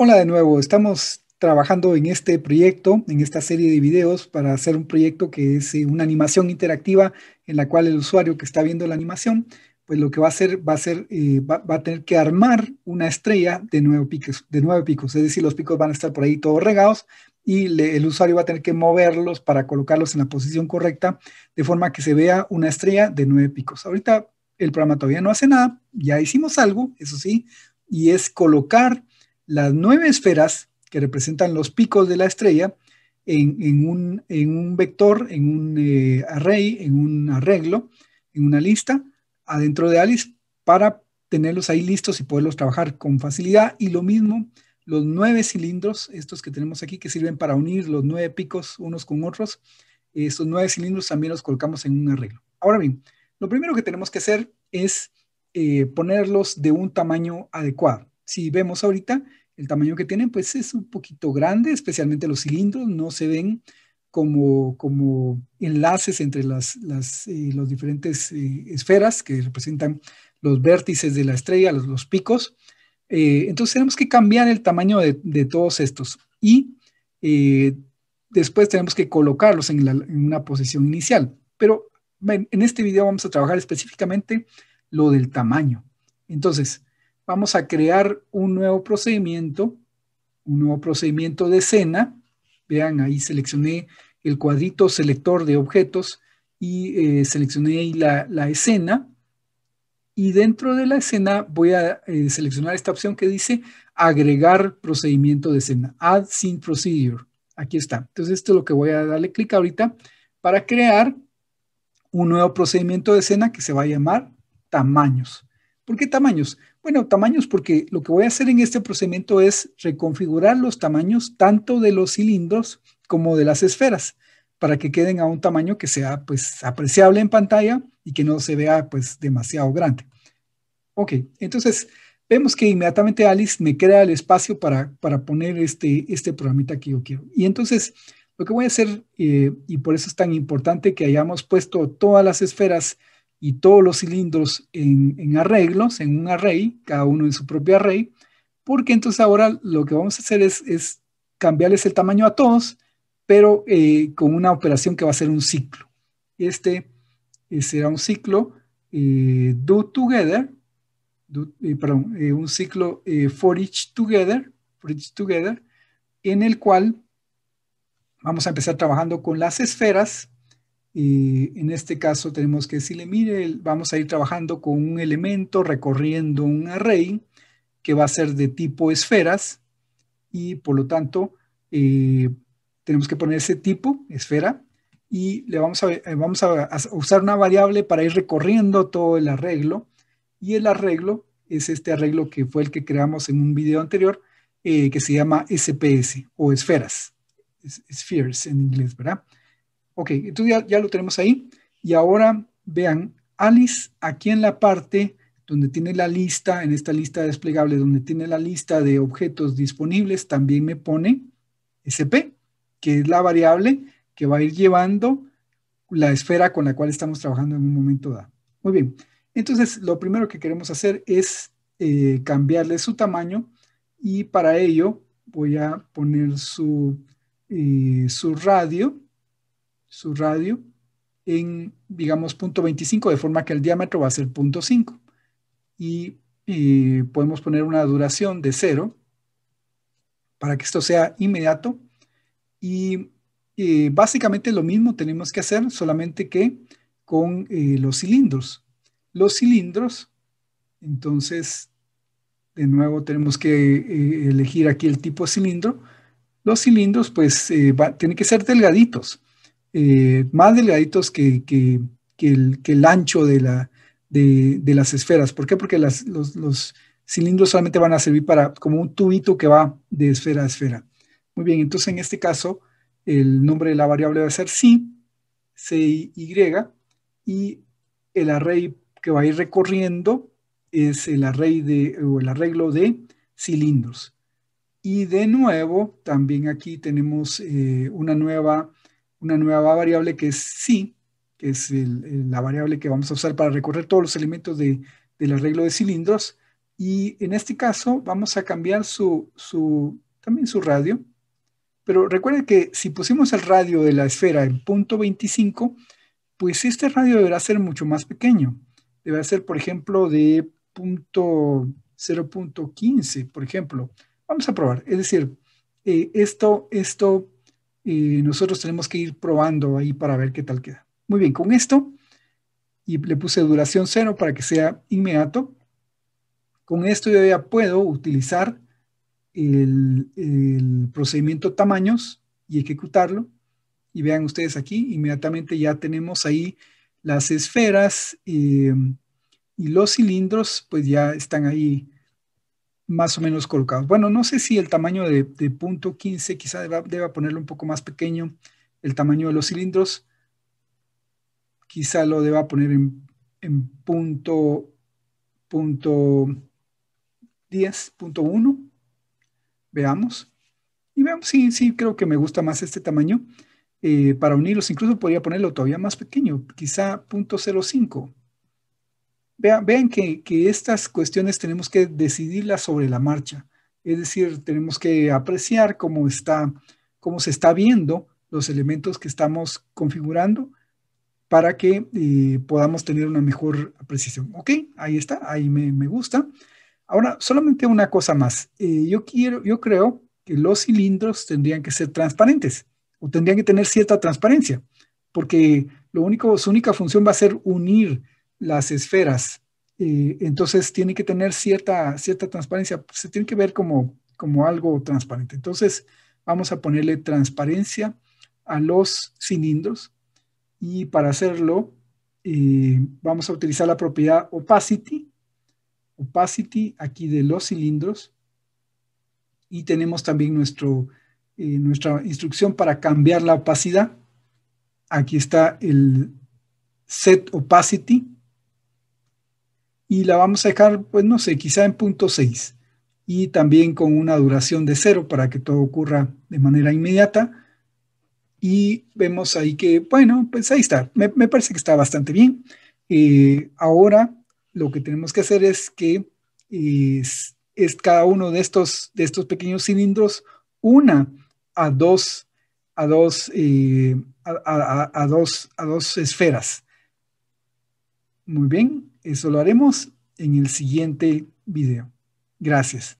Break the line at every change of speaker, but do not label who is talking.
Hola de nuevo, estamos trabajando en este proyecto, en esta serie de videos, para hacer un proyecto que es eh, una animación interactiva en la cual el usuario que está viendo la animación, pues lo que va a hacer va a, ser, eh, va, a tener que armar una estrella de nueve, picos, de nueve picos, es decir, los picos van a estar por ahí todos regados y el usuario va a tener que moverlos para colocarlos en la posición correcta de forma que se vea una estrella de nueve picos. Ahorita el programa todavía no hace nada, ya hicimos algo, eso sí, y es colocar las nueve esferas que representan los picos de la estrella en, un, vector, en un eh, array, en un arreglo, en una lista adentro de Alice para tenerlos ahí listos y poderlos trabajar con facilidad. Y lo mismo, los nueve cilindros, estos que tenemos aquí, que sirven para unir los nueve picos unos con otros, esos nueve cilindros también los colocamos en un arreglo. Ahora bien, lo primero que tenemos que hacer es eh, ponerlos de un tamaño adecuado. Si vemos ahorita, el tamaño que tienen pues es un poquito grande, especialmente los cilindros, no se ven como, como enlaces entre las, las eh, diferentes eh, esferas que representan los vértices de la estrella, los, picos. Eh, entonces tenemos que cambiar el tamaño de, todos estos y después tenemos que colocarlos en, en una posición inicial. Pero en este video vamos a trabajar específicamente lo del tamaño. Entonces, vamos a crear un nuevo procedimiento, un nuevo procedimiento de escena. Vean, ahí seleccioné el cuadrito selector de objetos y eh, seleccioné ahí la, escena. Y dentro de la escena voy a eh, seleccionar esta opción que dice agregar procedimiento de escena, add scene procedure. Aquí está. Entonces esto es lo que voy a darle clic ahorita para crear un nuevo procedimiento de escena que se va a llamar tamaños. ¿Por qué tamaños? Bueno, tamaños, porque lo que voy a hacer en este procedimiento es reconfigurar los tamaños tanto de los cilindros como de las esferas para que queden a un tamaño que sea pues apreciable en pantalla y que no se vea pues demasiado grande. Ok, entonces vemos que inmediatamente Alice me crea el espacio para, para poner este, este programita que yo quiero. Y entonces lo que voy a hacer, eh, y por eso es tan importante que hayamos puesto todas las esferas y todos los cilindros en, arreglos, en un array, cada uno en su propio array, porque entonces ahora lo que vamos a hacer es, es cambiarles el tamaño a todos, pero eh, con una operación que va a ser un ciclo. Este eh, será un ciclo eh, do together, perdón, un ciclo for each together, for each together, en el cual vamos a empezar trabajando con las esferas y en este caso tenemos que decirle, mire, vamos a ir trabajando con un elemento recorriendo un array que va a ser de tipo esferas y por lo tanto eh, tenemos que poner ese tipo, esfera, y le vamos a, eh, vamos a usar una variable para ir recorriendo todo el arreglo. Y el arreglo es este arreglo que fue el que creamos en un video anterior, eh, que se llama SPS o esferas, spheres en inglés, ¿verdad? Ok, entonces ya, lo tenemos ahí. Y ahora vean, Alice aquí en la parte donde tiene la lista, en esta lista desplegable, donde tiene la lista de objetos disponibles, también me pone SP, que es la variable que va a ir llevando la esfera con la cual estamos trabajando en un momento dado. Muy bien, entonces lo primero que queremos hacer es eh, cambiarle su tamaño y para ello voy a poner su, eh, su radio su radio en, digamos, punto 25, de forma que el diámetro va a ser punto 5. Y, eh, podemos poner una duración de 0 para que esto sea inmediato. Y eh, básicamente lo mismo tenemos que hacer, solamente que con eh, los cilindros. Los cilindros, entonces, de nuevo tenemos que elegir aquí el tipo de cilindro. Los cilindros, pues, tienen que ser delgaditos. Eh, más delgaditos que, que, el, ancho de, la, de, las esferas. ¿Por qué? Porque los, cilindros solamente van a servir para como un tubito que va de esfera a esfera. Muy bien, entonces en este caso el nombre de la variable va a ser si, CY, y el array que va a ir recorriendo es el array de, o el arreglo de cilindros. Y de nuevo, también aquí tenemos eh, una nueva una nueva variable que es sí, que es la variable que vamos a usar para recorrer todos los elementos del arreglo de cilindros. Y en este caso vamos a cambiar su, también su radio. Pero recuerden que si pusimos el radio de la esfera en punto 25, pues este radio deberá ser mucho más pequeño. Deberá ser, por ejemplo, de punto 0.15, por ejemplo. Vamos a probar. Es decir, eh, esto, esto nosotros tenemos que ir probando ahí para ver qué tal queda. Muy bien, con esto, y le puse duración cero para que sea inmediato. Con esto yo ya puedo utilizar el, procedimiento tamaños y ejecutarlo. Y vean ustedes aquí, inmediatamente ya tenemos ahí las esferas eh, y los cilindros, pues ya están ahí más o menos colocados. Bueno, no sé si el tamaño de, punto 15 quizá deba, ponerlo un poco más pequeño, el tamaño de los cilindros quizá lo deba poner en, en punto, punto 10, Veamos. Y veamos, sí, sí, creo que me gusta más este tamaño eh, para unirlos. Incluso podría ponerlo todavía más pequeño, quizá punto 05 vean, que, estas cuestiones tenemos que decidirlas sobre la marcha. Es decir, tenemos que apreciar cómo, está, cómo se está viendo los elementos que estamos configurando para que eh, podamos tener una mejor precisión. Ok, ahí está, ahí me, gusta. Ahora, solamente una cosa más. Eh, yo, quiero, yo creo que los cilindros tendrían que ser transparentes o tendrían que tener cierta transparencia, porque lo único, su única función va a ser unir las esferas. entonces tiene que tener cierta, cierta transparencia, se tiene que ver como, como algo transparente. Entonces vamos a ponerle transparencia a los cilindros y para hacerlo eh, vamos a utilizar la propiedad opacity, opacity aquí de los cilindros y tenemos también nuestro, eh, nuestra instrucción para cambiar la opacidad. Aquí está el set opacity y la vamos a dejar, pues no sé, quizá en punto 6 y también con una duración de cero para que todo ocurra de manera inmediata. Y vemos ahí que, bueno, pues ahí está, me, parece que está bastante bien. Eh, ahora lo que tenemos que hacer es que es, cada uno de estos, de estos pequeños cilindros una a dos, a dos, eh, a, dos, a dos esferas. Muy bien, eso lo haremos en el siguiente video. Gracias.